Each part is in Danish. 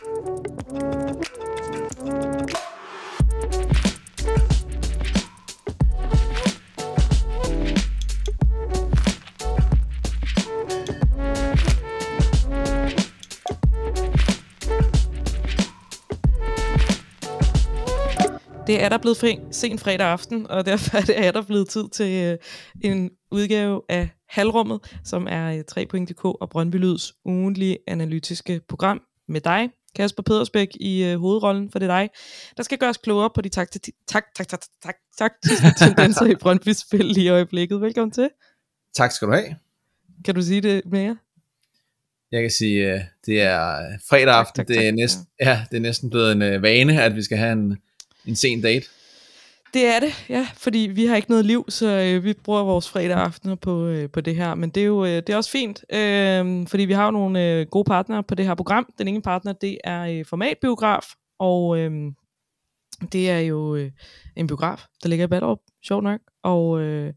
Det er der blevet fri, sen fredag aften, og derfor er der blevet tid til øh, en udgave af Halrummet, som er 3.dk øh, og Brøndby Lyds ugenlige analytiske program med dig, Kasper Pedersbæk i øh, hovedrollen, for det er dig, der skal gøres klogere på de taktiske tak, tak, tak, tak, taktiske tendenser i Brøndby spil lige i øjeblikket. Velkommen til. Tak skal du have. Kan du sige det mere? Jeg kan sige, øh, det er øh, fredag aften, tak, tak, tak, det, er næsten, ja. Ja, det er næsten blevet en øh, vane, at vi skal have en, en sen date. Det er det, ja, fordi vi har ikke noget liv, så øh, vi bruger vores fredag aftener på, øh, på det her. Men det er jo øh, det er også fint, øh, fordi vi har jo nogle øh, gode partnere på det her program. Den ene partner, det er øh, Formatbiograf, og øh, det er jo øh, en biograf, der ligger i Ballerup, sjovt nok. Og øh,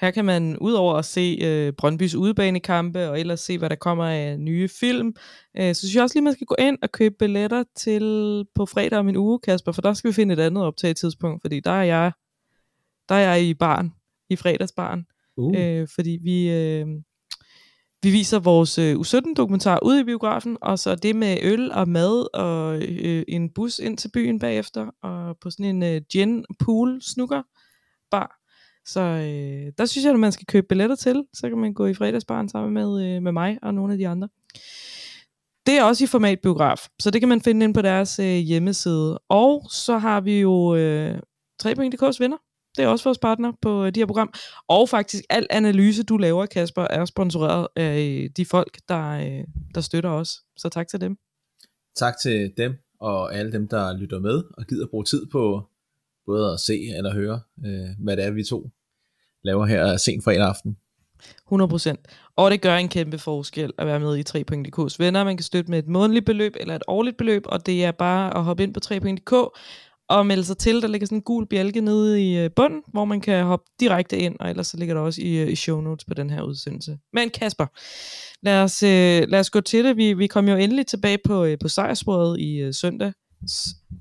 her kan man udover at se øh, Brøndbys udebanekampe og ellers se, hvad der kommer af nye film, øh, så synes jeg også lige, man skal gå ind og købe billetter til på fredag om en uge, Kasper, for der skal vi finde et andet optaget tidspunkt, fordi der er jeg, der er jeg i barn, i fredagsbarn. Uh. Øh, fordi vi, øh, vi viser vores øh, U17-dokumentar ude i biografen, og så det med øl og mad og øh, en bus ind til byen bagefter, og på sådan en øh, gin pool snooker bar. Så øh, der synes jeg, at man skal købe billetter til. Så kan man gå i fredagsbaren sammen med, øh, med mig og nogle af de andre. Det er også i format biograf, så det kan man finde ind på deres øh, hjemmeside. Og så har vi jo øh, 3.dk's venner. Det er også vores partner på øh, de her program. Og faktisk al analyse, du laver, Kasper, er sponsoreret af øh, de folk, der, øh, der støtter os. Så tak til dem. Tak til dem og alle dem, der lytter med og gider bruge tid på både at se eller høre, øh, hvad det er, vi to laver her sent fredag aften. 100%. Og det gør en kæmpe forskel at være med i 3.dk's venner. Man kan støtte med et månedligt beløb eller et årligt beløb, og det er bare at hoppe ind på 3.dk og melde sig til. Der ligger sådan en gul bjælke nede i øh, bunden, hvor man kan hoppe direkte ind, og ellers så ligger der også i, øh, i show notes på den her udsendelse. Men Kasper, lad os, øh, lad os gå til det. Vi, vi kom jo endelig tilbage på, på sejrsbordet i søndag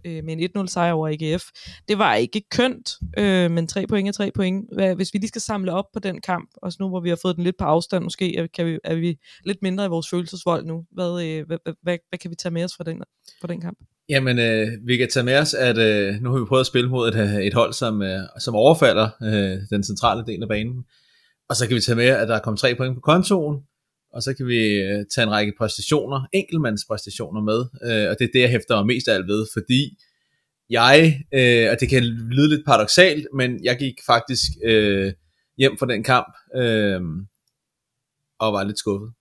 øh, med en 1-0 sejr over AGF. Det var ikke kønt, øh, men 3 point er 3 point. Hvad, hvis vi lige skal samle op på den kamp, også nu hvor vi har fået den lidt på afstand måske, kan vi, er vi lidt mindre i vores følelsesvold nu. Hvad, øh, hvad, hvad, hvad kan vi tage med os fra den, fra den kamp? Jamen, øh, vi kan tage med os, at øh, nu har vi prøvet at spille mod et, et hold, som, øh, som overfalder øh, den centrale del af banen. Og så kan vi tage med, at der er kommet tre point på kontoen, og så kan vi øh, tage en række præstationer, enkeltmandspræstationer med, øh, og det er det, jeg hæfter mest af alt ved, fordi jeg, øh, og det kan lyde lidt paradoxalt, men jeg gik faktisk øh, hjem fra den kamp øh, og var lidt skuffet.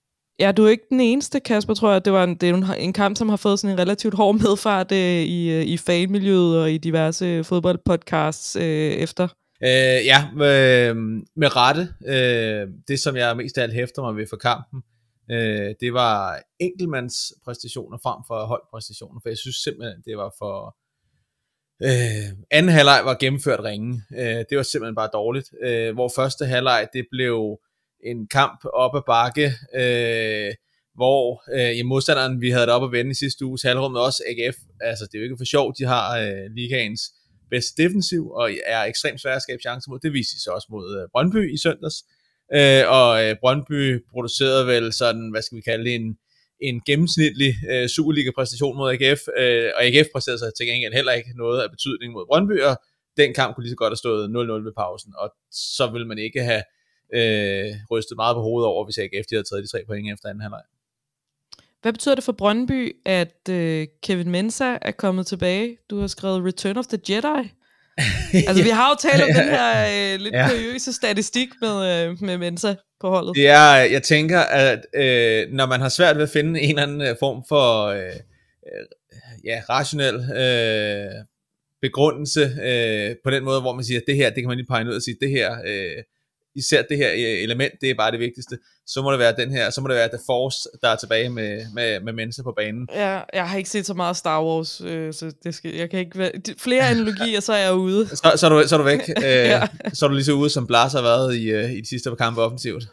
Ja, du er ikke den eneste, Kasper, tror jeg. Det var en, det er en, en kamp, som har fået sådan en relativt hård medfart øh, i, øh, i fanmiljøet og i diverse fodboldpodcasts øh, efter Øh, ja, med, øh, med rette. Øh, det, som jeg mest af alt hæfter mig ved for kampen, øh, det var enkeltmands præstationer frem for holdpræstationer, for jeg synes simpelthen, det var for... Øh, anden halvleg var gennemført ringe. Øh, det var simpelthen bare dårligt. Øh, hvor første halvleg, det blev en kamp op ad bakke, øh, hvor øh, i modstanderen, vi havde det op at vende i sidste uges halvrummet, også AGF, altså det er jo ikke for sjovt, de har øh, ligaens bedst defensiv, og er ekstremt svær at skabe chancer mod. Det viste de sig også mod øh, Brøndby i søndags. Øh, og øh, Brøndby producerede vel sådan, hvad skal vi kalde det, en, en gennemsnitlig Superliga-præstation mod AGF, og AGF præsterede sig til gengæld heller ikke noget af betydning mod Brøndby, og den kamp kunne lige så godt have stået 0-0 ved pausen, og så ville man ikke have øh, rystet meget på hovedet over, hvis AGF havde taget de tre point efter anden halvleg. Hvad betyder det for Brøndby, at øh, Kevin Mensah er kommet tilbage? Du har skrevet Return of the Jedi. altså, vi har jo talt om den her øh, lidt ja. kuriøse statistik med, øh, med Mensa på holdet. Ja, jeg tænker, at øh, når man har svært ved at finde en eller anden øh, form for øh, øh, ja, rationel øh, begrundelse øh, på den måde, hvor man siger, at det her, det kan man lige pege ud og sige, det her, øh, især det her øh, element, det er bare det vigtigste, så må det være den her, så må det være The Force, der er tilbage med, med, med mennesker på banen. Ja, jeg har ikke set så meget Star Wars, øh, så det skal, jeg kan ikke være, flere analogier, så er jeg ude. Så, så, er, du, så er du væk. Øh, ja. Så er du lige så ude, som Blas har været i, øh, i de sidste par kampe offensivt.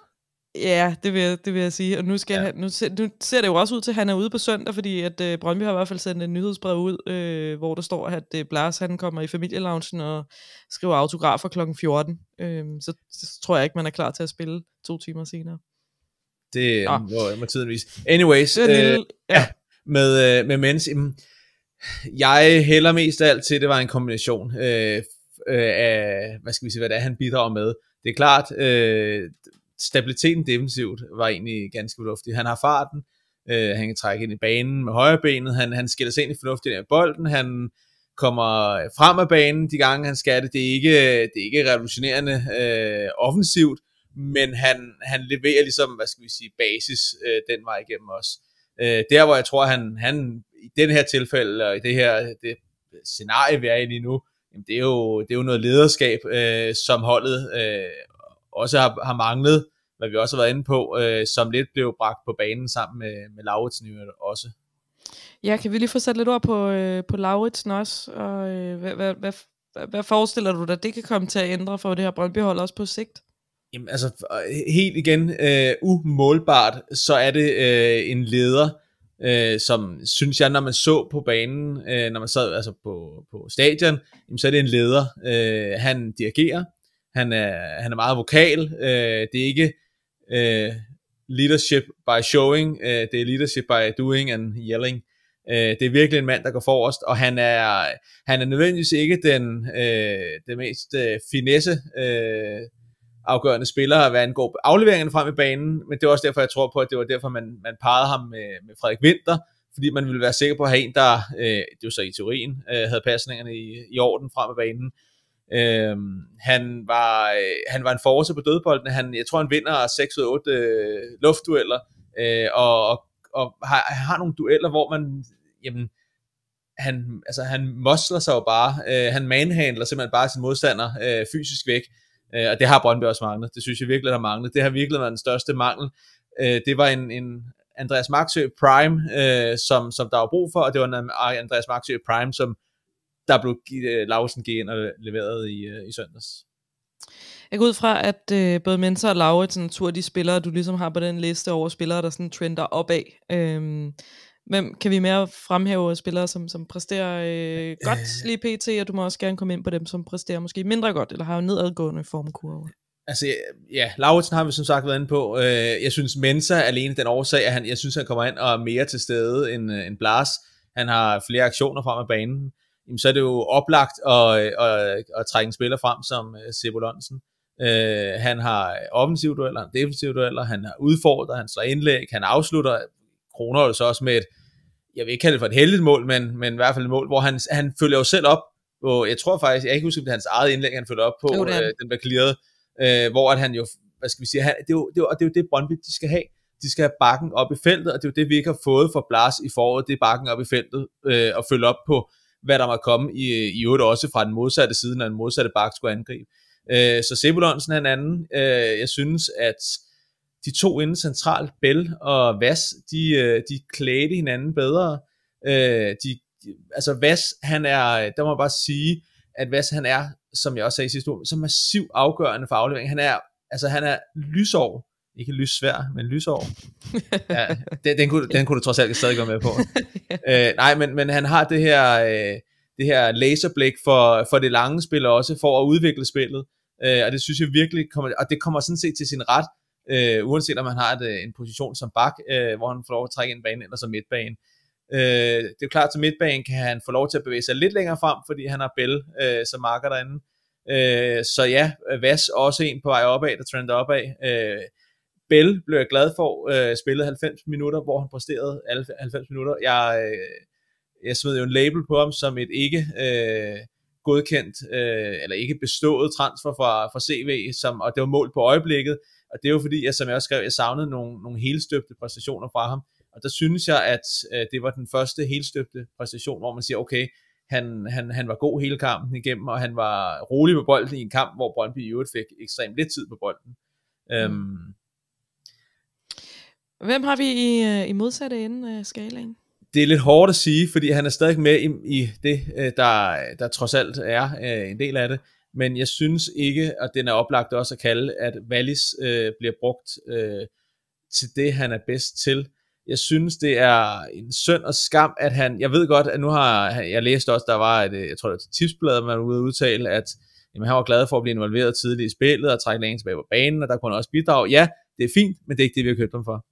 Ja, det vil, jeg, det vil jeg sige. Og nu, skal ja. han, nu, ser, nu ser det jo også ud til, at han er ude på søndag, fordi at øh, Brøndby har i hvert fald sendt en nyhedsbrev ud, øh, hvor der står, at øh, Blas han kommer i familieloungen og skriver autografer kl. 14. Øh, så, så tror jeg ikke, man er klar til at spille to timer senere. Det er må, må tiden vis. Anyways, lille, øh, ja. med, øh, med mens, jeg hælder mest af alt til, at det var en kombination øh, øh, af, hvad skal vi sige, hvad det er, han bidrager med. Det er klart, øh, stabiliteten defensivt var egentlig ganske fornuftig. Han har farten, øh, han kan trække ind i banen med højre benet, han, han skiller sig egentlig fornuftigt af bolden, han kommer frem af banen de gange, han skal det. Det er ikke, det er ikke revolutionerende øh, offensivt, men han, han leverer ligesom, hvad skal vi sige, basis øh, den vej igennem også. Øh, der, hvor jeg tror, han, han i den her tilfælde, og i det her det scenarie, vi er i lige nu, jamen det, er jo, det er jo noget lederskab, øh, som holdet øh, også har, har manglet, hvad vi også har været inde på, øh, som lidt blev bragt på banen sammen med, med Lauritsen også. Ja, kan vi lige få sat lidt ord på, øh, på Lauritsen også, og øh, hvad, hvad, hvad, hvad forestiller du dig, det kan komme til at ændre for det her brøndby også på sigt? Jamen altså, øh, helt igen, øh, umålbart, så er det øh, en leder, øh, som synes jeg, når man så på banen, øh, når man sad altså på, på stadion, jamen, så er det en leder, øh, han dirigerer, han er, han er meget vokal. Øh, det er ikke øh, leadership by showing, øh, det er leadership by doing and yelling. Øh, det er virkelig en mand, der går forrest, og han er, han er nødvendigvis ikke den, øh, den mest øh, finesse øh, afgørende spiller, hvad angår afleveringerne frem i banen, men det er også derfor, jeg tror på, at det var derfor, man, man parrede ham med, med Frederik Winter, fordi man ville være sikker på at have en, der, øh, det var så i teorien, øh, havde passningerne i, i orden frem i banen, Øh, han, var, øh, han var en force på dødbolden. Han, jeg tror, han vinder 6 ud af 8 øh, luftdueller, øh, og, og, og har, har nogle dueller, hvor man... Jamen, han, altså, han mosler sig jo bare. Øh, han manhandler simpelthen bare sin modstander øh, fysisk væk. Øh, og det har Brøndby også manglet. Det synes jeg virkelig, der har manglet. Det har virkelig været den største mangel. Øh, det var en, en Andreas Marksø Prime, øh, som, som der var brug for, og det var en Andreas Marksø Prime, som der blev øh, Lausen gik ind og leveret i, øh, i søndags. Jeg går ud fra, at øh, både Mensa og Lauritsen af de spillere, du ligesom har på den liste over spillere, der sådan trender opad. Øhm, hvem kan vi mere fremhæve spillere, som, som præsterer øh, godt lige pt, og du må også gerne komme ind på dem, som præsterer måske mindre godt, eller har jo nedadgående formkurve? Altså, ja, Lauritsen har vi som sagt været inde på. Øh, jeg synes, Mensa alene den årsag, at han, jeg synes, han kommer ind og er mere til stede end, end Blas. Han har flere aktioner frem af banen jamen, så er det jo oplagt at, øh, at, at trække en spiller frem som øh, Sebulonsen. Øh, han har offensive dueller, han defensive dueller, han har udfordret, han slår indlæg, han afslutter Kroner så også med et, jeg vil ikke kalde det for et heldigt mål, men, men i hvert fald et mål, hvor han, han følger jo selv op på, jeg tror faktisk, jeg kan ikke huske, om det er hans eget indlæg, han følger op på, jo, øh, den bliver clearet, øh, hvor at han jo, hvad skal vi sige, han, det, er jo, det, er, og det er jo det Brøndby, de skal have. De skal have bakken op i feltet, og det er jo det, vi ikke har fået fra Blas i foråret, det er bakken op i feltet, øh, og følge op på, øh, hvad der måtte komme, i, i øvrigt også fra den modsatte side, når den modsatte bak skulle angribe. Øh, så Sebulonsen er en anden. Øh, jeg synes, at de to inde centralt, Bell og Vas, de, øh, de klædte hinanden bedre. Øh, de, altså Vas, han er, der må jeg bare sige, at Vas, han er, som jeg også sagde i sidste uge, så massiv afgørende for aflevering. Han er, altså han er lysår ikke svær, men lysår. ja, den, den, kunne, den kunne du trods alt stadig være med på. øh, nej, men, men han har det her, øh, det her laserblik for, for det lange spil, og også for at udvikle spillet. Øh, og det synes jeg virkelig kommer, og det kommer sådan set til sin ret, øh, uanset om han har et, øh, en position som bak, øh, hvor han får lov at trække en bane, eller som midtbane. Øh, det er jo klart, at til midtbanen kan han få lov til at bevæge sig lidt længere frem, fordi han har Bell øh, som marker derinde. Øh, så ja, Vas også en på vej opad, der trender opad. Øh, Bell blev jeg glad for, øh, spillede 90 minutter, hvor han præsterede alle 90 minutter. Jeg, øh, jeg smed jo en label på ham som et ikke øh, godkendt, øh, eller ikke bestået transfer fra, fra CV, som, og det var målt på øjeblikket. Og det er jo fordi, jeg, som jeg også skrev, jeg savnede nogle, nogle helstøbte præstationer fra ham. Og der synes jeg, at øh, det var den første helstøbte præstation, hvor man siger, okay, han, han, han var god hele kampen igennem, og han var rolig på bolden i en kamp, hvor Brøndby i øvrigt fik ekstremt lidt tid på bolden. Mm. Øhm, Hvem har vi i, øh, i modsatte ende af skalaen? Det er lidt hårdt at sige, fordi han er stadig med i, i det, øh, der, der trods alt er øh, en del af det. Men jeg synes ikke, og den er oplagt også at kalde, at Wallis øh, bliver brugt øh, til det, han er bedst til. Jeg synes, det er en synd og skam, at han... Jeg ved godt, at nu har... Jeg læste også, der var et, jeg tror, det var et tipsblad, man var ude at udtale, at jamen, han var glad for at blive involveret tidligt i spillet og trække lægen tilbage på banen, og der kunne han også bidrage. Ja, det er fint, men det er ikke det, vi har købt ham for.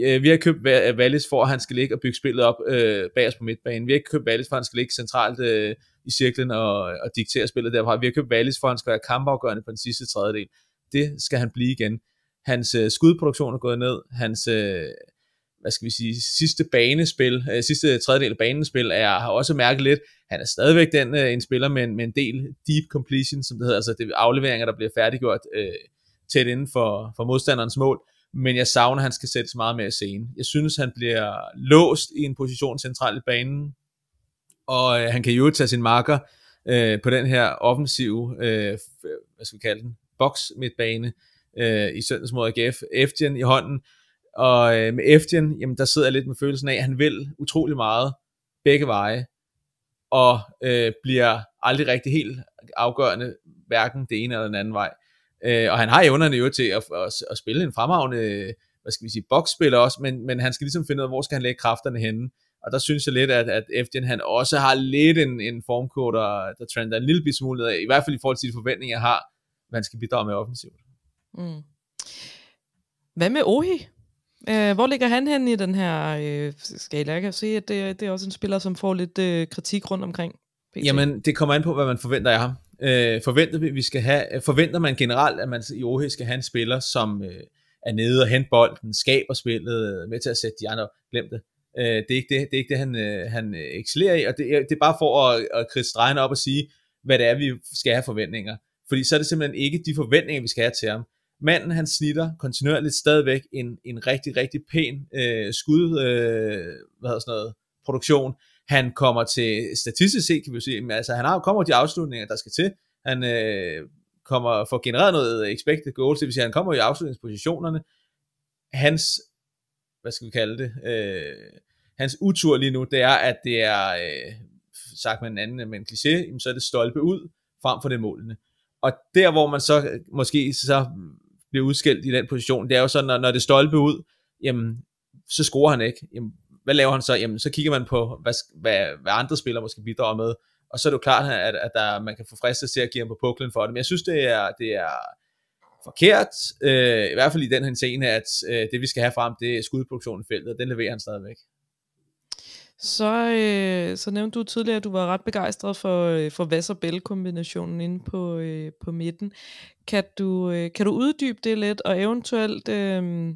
Øh, vi har købt øh, Wallis for, at han skal ligge og bygge spillet op øh, os på midtbanen. Vi har ikke købt Wallis for, at han skal ligge centralt øh, i cirklen og, og diktere spillet derfra. Vi har købt Wallis for, at han skal være kampafgørende på den sidste tredjedel. Det skal han blive igen. Hans øh, skudproduktion er gået ned. Hans, øh, hvad skal vi sige, sidste banespil, øh, sidste tredjedel af banespil, er, har også mærket lidt, han er stadigvæk den øh, en spiller med en, med en del deep completion, som det hedder, altså det afleveringer, der bliver færdiggjort øh, tæt inden for, for modstanderens mål men jeg savner, at han skal sættes meget mere i scenen. Jeg synes, han bliver låst i en position centralt i banen, og øh, han kan jo tage sin marker øh, på den her offensive, øh, hvad skal vi kalde den, boks midtbane øh, i søndags mod AGF, Eftien i hånden, og øh, med Eftien, jamen der sidder jeg lidt med følelsen af, at han vil utrolig meget begge veje, og øh, bliver aldrig rigtig helt afgørende, hverken det ene eller den anden vej. Øh, og han har evnerne jo til at, at, at spille en fremragende, hvad skal vi sige, boksspiller også, men, men han skal ligesom finde ud af, hvor skal han lægge kræfterne henne. Og der synes jeg lidt, at, at Eftian han også har lidt en, en formkode, der, der trender en lille smule af, i hvert fald i forhold til de forventninger, jeg har, hvad han skal bidrage med offensivt. Mm. Hvad med Ohi? Øh, hvor ligger han hen i den her øh, skala? Jeg kan se, at det, det er også en spiller, som får lidt øh, kritik rundt omkring. PC. Jamen, det kommer an på, hvad man forventer af ham. Øh, forventer, vi, vi skal have, øh, forventer man generelt, at man i OH skal have en spiller, som øh, er nede og hente bolden, skaber spillet, øh, med til at sætte de andre, glem det. Øh, det, er ikke det, det er ikke det, han, øh, han øh, excellerer i, og det, det er bare for at, at kridse stregen op og sige, hvad det er, vi skal have forventninger. Fordi så er det simpelthen ikke de forventninger, vi skal have til ham. Manden, han snitter kontinuerligt stadigvæk en, en rigtig, rigtig pæn øh, skud, øh, hvad hedder sådan noget, produktion. Han kommer til, statistisk set kan vi sige, men altså han har, kommer de afslutninger, der skal til. Han øh, kommer for genereret noget expected goals, det vil sige, han kommer i afslutningspositionerne. Hans, hvad skal vi kalde det, øh, hans utur lige nu, det er, at det er, øh, sagt med en anden, med en kliché, så er det stolpe ud, frem for det målene. Og der, hvor man så øh, måske så bliver udskilt i den position, det er jo sådan, når, når det stolpe ud, jamen, så scorer han ikke. Jamen, hvad laver han så? Jamen, så kigger man på, hvad, hvad, hvad andre spillere måske bidrager med, og så er det jo klart, at, at der, man kan få fristet til at give ham på puklen for det, men jeg synes, det er, det er forkert, øh, i hvert fald i den her scene, at øh, det vi skal have frem, det er skudproduktionen i feltet, og den leverer han stadigvæk. Så, øh, så nævnte du tidligere, at du var ret begejstret for, øh, for Vassar-Bell-kombinationen inde på, øh, på midten. Kan du, øh, kan du uddybe det lidt, og eventuelt øh,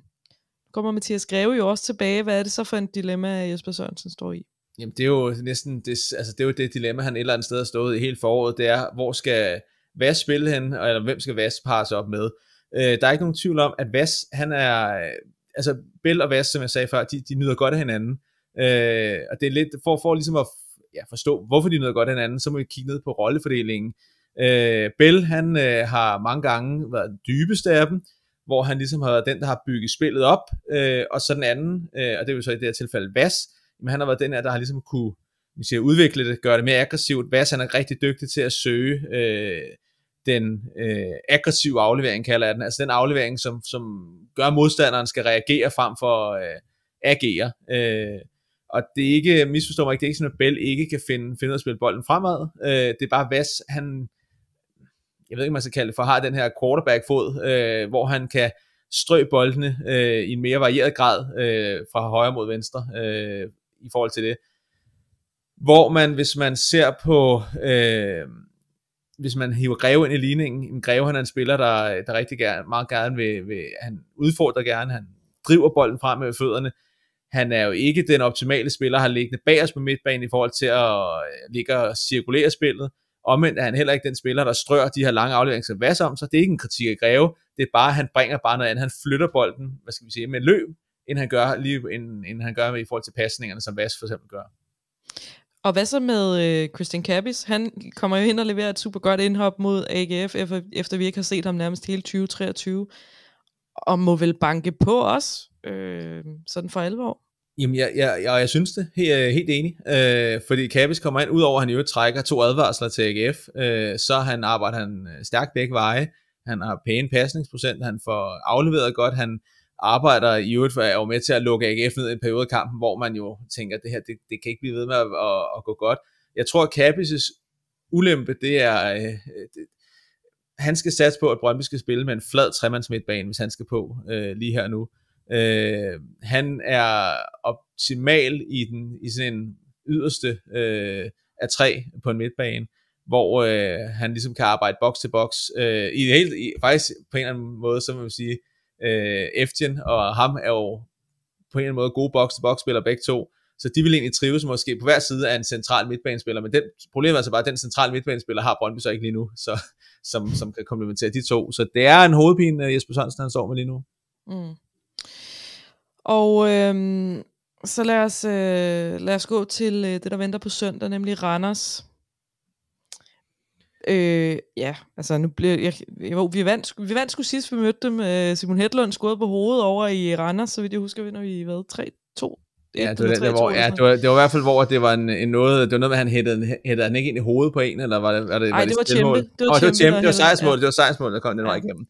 kommer Mathias Greve jo også tilbage. Hvad er det så for en dilemma, Jesper Sørensen står i? Jamen det er jo næsten det, altså det, er jo det dilemma, han et eller andet sted har stået i hele foråret. Det er, hvor skal Vas spille hen, eller hvem skal Vas sig op med? Øh, der er ikke nogen tvivl om, at Vas, han er, øh, altså Bill og Vas, som jeg sagde før, de, de nyder godt af hinanden. Øh, og det er lidt, for, for ligesom at ja, forstå, hvorfor de nyder godt af hinanden, så må vi kigge ned på rollefordelingen. Øh, Bell, han øh, har mange gange været den dybeste af dem, hvor han ligesom har været den, der har bygget spillet op, øh, og så den anden, øh, og det er jo så i det her tilfælde Vas, men han har været den her, der har ligesom kunne vi siger, udvikle det, gøre det mere aggressivt. Vas han er rigtig dygtig til at søge øh, den øh, aggressive aflevering, kalder jeg den, altså den aflevering, som, som gør modstanderen skal reagere frem for øh, agere. Øh, og det er ikke, misforstå mig ikke, det er ikke sådan, at Bell ikke kan finde, finde ud af at spille bolden fremad. Øh, det er bare Vas, han jeg ved ikke, man skal kalde det for, har den her quarterback-fod, øh, hvor han kan strø boldene øh, i en mere varieret grad øh, fra højre mod venstre øh, i forhold til det. Hvor man, hvis man ser på, øh, hvis man hiver Greve ind i ligningen, Greve han er en spiller, der, der rigtig gerne, meget gerne vil, vil, han udfordrer gerne, han driver bolden frem med fødderne, han er jo ikke den optimale spiller, han liggende os på midtbanen i forhold til at øh, ligge og cirkulere spillet, Omvendt er han heller ikke den spiller, der strør de her lange afleveringer til vas om, så det er ikke en kritik af Greve, det er bare, at han bringer bare noget andet, han flytter bolden, hvad skal vi sige, med løb, end han gør, lige, end, end han gør med i forhold til pasningerne, som Vas for eksempel gør. Og hvad så med øh, Christian Kabis? Han kommer jo ind og leverer et super godt indhop mod AGF, efter, efter vi ikke har set ham nærmest hele 2023, og må vel banke på os, øh, sådan for alvor. Jamen, jeg, jeg, jeg, jeg synes det. Jeg er øh, helt enig. Øh, fordi Kabis kommer ind, udover at han jo trækker to advarsler til AGF, øh, så han arbejder han øh, stærkt begge veje. Han har pæne pasningsprocent, han får afleveret godt, han arbejder i øvrigt for, er med til at lukke AGF ned i en periode af kampen, hvor man jo tænker, at det her det, det kan ikke blive ved med at, at, at gå godt. Jeg tror, at Kabis' ulempe, det er, øh, det, han skal satse på, at Brøndby skal spille med en flad tremandsmidtbane, hvis han skal på øh, lige her nu. Øh, han er optimal i, den, i sådan en yderste øh, af tre på en midtbane, hvor øh, han ligesom kan arbejde box til box. Øh, i, helt, i, faktisk på en eller anden måde, så må man sige, øh, Eftjen og ham er jo på en eller anden måde gode box til box spillere begge to, så de vil egentlig trives måske på hver side af en central midtbanespiller, men den, problemet er altså bare, at den centrale midtbanespiller har Brøndby så ikke lige nu, så, som, som kan komplementere de to. Så det er en hovedpine, øh, Jesper Sørensen han står med lige nu. Mm. Og øhm, så lad os, øh, lad os gå til øh, det, der venter på søndag, nemlig Randers. Øh, ja, altså nu blev jeg, jeg, vi, vandt, vi vandt sgu sidst, vi mødte dem. Øh, Simon Hedlund scorede på hovedet over i Randers, så vidt jeg husker, vinder vi hvad, 3-2 Ja, det var, det, var, ja, det, var, det var i hvert fald, hvor det var en, en noget, det var noget med, han hættede, hættede han ikke ind i hovedet på en, eller var det, var det, Ej, var det, var Tjempe. Det var oh, Tjempe, det var, sejrsmål, det var sejrsmål, der kom den ja. vej igennem.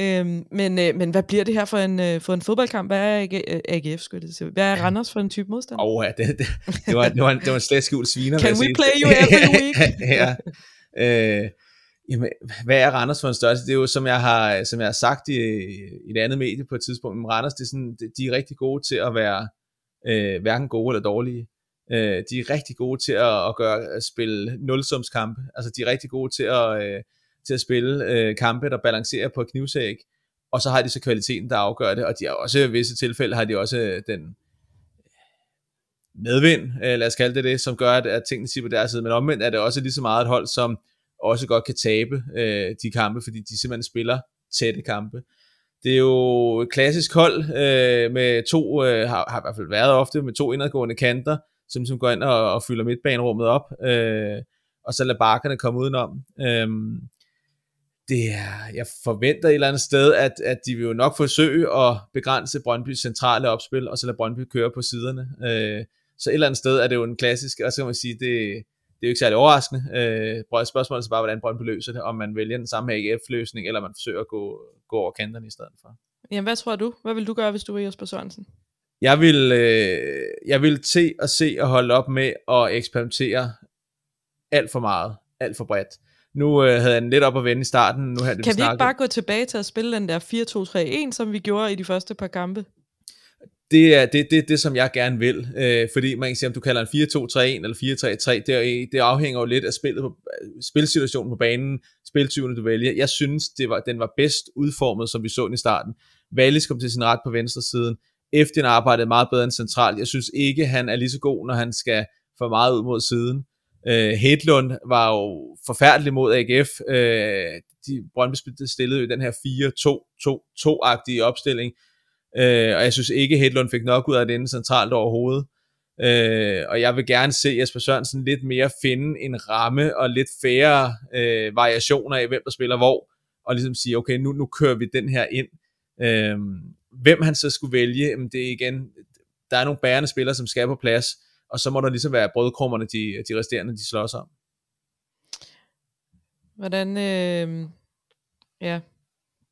Øhm, men, øh, men hvad bliver det her for en, øh, for en fodboldkamp? Hvad er AGF, øh, skulle det sige? Hvad er Randers for en type modstand? Åh, oh, ja, det, det, det, var, det, var en, det var en slet skjult sviner. Can we play you every week? ja. Øh, jamen, hvad er Randers for en størrelse? Det er jo, som jeg har, som jeg har sagt i, i et andet medie på et tidspunkt, men Randers, det er sådan, de er rigtig gode til at være øh, hverken gode eller dårlige. Øh, de er rigtig gode til at, at gøre at spille nulsumskampe. Altså de er rigtig gode til at, øh, til at spille øh, kampe, der balancerer på knivsæg. Og så har de så kvaliteten, der afgør det. Og de har også i visse tilfælde har de også øh, den medvind, øh, lad os kalde det det, som gør, at, at tingene siger på deres side. Men omvendt er det også lige så meget et hold, som også godt kan tabe øh, de kampe, fordi de simpelthen spiller tætte kampe det er jo et klassisk hold øh, med to, øh, har, har i hvert fald været ofte, med to indadgående kanter, som, som går ind og, og fylder midtbanerummet op, øh, og så lader bakkerne komme udenom. Øh, det er, jeg forventer et eller andet sted, at, at de vil jo nok forsøge at begrænse Brøndbys centrale opspil, og så lade Brøndby køre på siderne. Øh, så et eller andet sted er det jo en klassisk, og så kan man sige, det, det er jo ikke særlig overraskende. Øh, spørgsmålet er bare, hvordan Brøndby løser det, om man vælger den samme AGF-løsning, eller man forsøger at gå, gå over kanterne i stedet for. Jamen, hvad tror du? Hvad vil du gøre, hvis du var Jesper Sørensen? Jeg vil, øh, jeg vil se og se og holde op med at eksperimentere alt for meget, alt for bredt. Nu øh, havde han lidt op at vende i starten. Nu havde kan vi, vi ikke bare gå tilbage til at spille den der 4-2-3-1, som vi gjorde i de første par kampe? det er det, det, det, som jeg gerne vil. Øh, fordi man kan sige, om du kalder en 4-2-3-1 eller 4-3-3, det, det afhænger jo lidt af spillet på, spilsituationen på banen, spiltyvene du vælger. Jeg synes, det var, den var bedst udformet, som vi så den i starten. Valis kom til sin ret på venstre siden. Efter arbejdede meget bedre end centralt. Jeg synes ikke, han er lige så god, når han skal for meget ud mod siden. Øh, Hedlund var jo forfærdelig mod AGF. Øh, de, Brøndby stillede jo den her 4-2-2-2-agtige opstilling, Øh, og jeg synes ikke, Hedlund fik nok ud af det inden centralt overhovedet. Øh, og jeg vil gerne se Jesper Sørensen lidt mere finde en ramme og lidt færre øh, variationer af, hvem der spiller hvor, og ligesom sige, okay, nu, nu kører vi den her ind. Øh, hvem han så skulle vælge, jamen det er igen, der er nogle bærende spillere, som skal på plads, og så må der ligesom være brødkrummerne, de, de resterende, de slås om. Hvordan, øh, ja,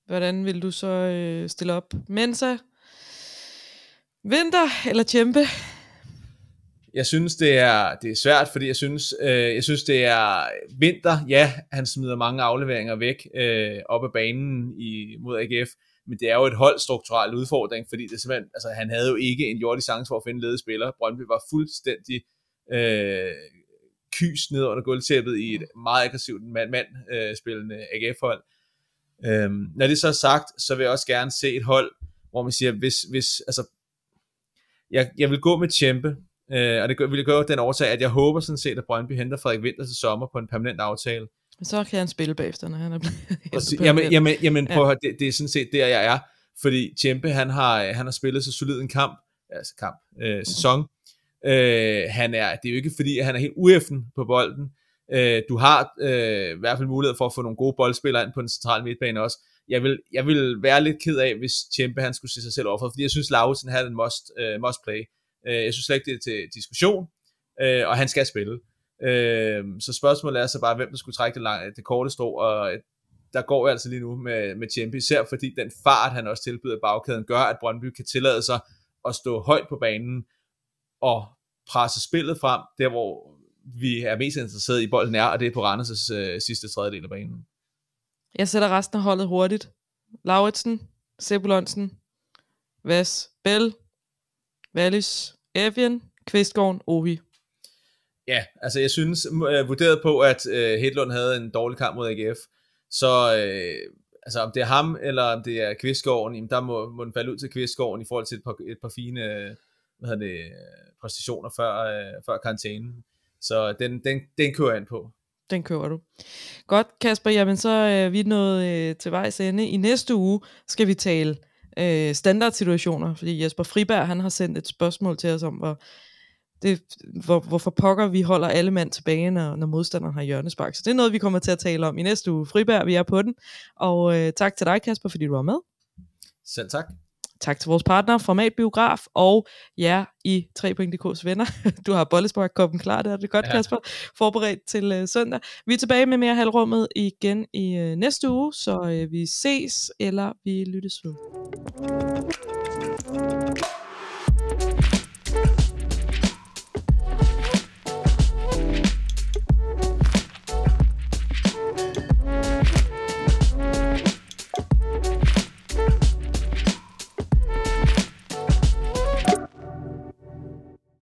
hvordan vil du så øh, stille op? Mensa, Vinter eller Tjempe? Jeg synes, det er, det er svært, fordi jeg synes, øh, jeg synes, det er vinter. Ja, han smider mange afleveringer væk øh, op ad banen i, mod AGF, men det er jo et hold strukturelt udfordring, fordi det simpelthen, altså, han havde jo ikke en jordig chance for at finde spillere. Brøndby var fuldstændig øh, kys ned under gulvtæppet i et meget aggressivt mand-mand-spillende øh, AGF-hold. Øh, når det så er sagt, så vil jeg også gerne se et hold, hvor man siger, hvis, hvis, altså, jeg, jeg vil gå med Tjempe, øh, og det vil jeg gøre den årsag, at jeg håber sådan set, at Brøndby henter Frederik Winter til sommer på en permanent aftale. så kan han spille bagefter, når han er blevet jamen, jamen, jamen, prøv at høre, det, det er sådan set der, jeg er. Fordi Tjempe, han har, han har spillet så solid en kamp, altså kamp, øh, sæson. Mm. Øh, han er, det er jo ikke fordi, at han er helt ueffen på bolden. Øh, du har øh, i hvert fald mulighed for at få nogle gode boldspillere ind på den centrale midtbane også jeg vil, jeg vil være lidt ked af, hvis Tjempe han skulle se sig selv offeret, fordi jeg synes, Lauritsen havde en must, uh, must play. Uh, jeg synes slet ikke, det er til diskussion, uh, og han skal spille. Uh, så spørgsmålet er så bare, hvem der skulle trække det, lange, det korte strå, og der går jeg altså lige nu med, med Tjempe, især fordi den fart, han også tilbyder bagkæden, gør, at Brøndby kan tillade sig at stå højt på banen og presse spillet frem, der hvor vi er mest interesseret i bolden er, og det er på Randers' øh, sidste tredjedel af banen. Jeg sætter resten af holdet hurtigt. Lauritsen, Sebulonsen, Vas, Bell, Wallis, Evian, Kvistgården, Ohi. Ja, altså jeg synes, øh, vurderet på, at uh, Hedlund havde en dårlig kamp mod AGF, så uh, altså om det er ham, eller om det er Kvistgården, jamen der må, må den falde ud til Kvistgården i forhold til et par, et par fine hvad det, præstationer før, uh, før karantænen. Så den, den, den kører jeg ind på. Den kører du. Godt, Kasper. Jamen, så øh, er vi nået øh, til vejs ende. I næste uge skal vi tale øh, standardsituationer, fordi Jesper Friberg, han har sendt et spørgsmål til os om, hvor, det, hvor, hvorfor pokker vi holder alle mand tilbage, når, når modstanderen har hjørnespark. Så det er noget, vi kommer til at tale om i næste uge. Friberg, vi er på den. Og øh, tak til dig, Kasper, fordi du var med. Selv tak. Tak til vores partner, Format Biograf, og ja, i 3.dk's venner. Du har bollesparkkoppen koppen klar, der er det godt, ja. Kasper. Forberedt til uh, søndag. Vi er tilbage med mere halvrummet igen i uh, næste uge, så uh, vi ses, eller vi lyttes ved.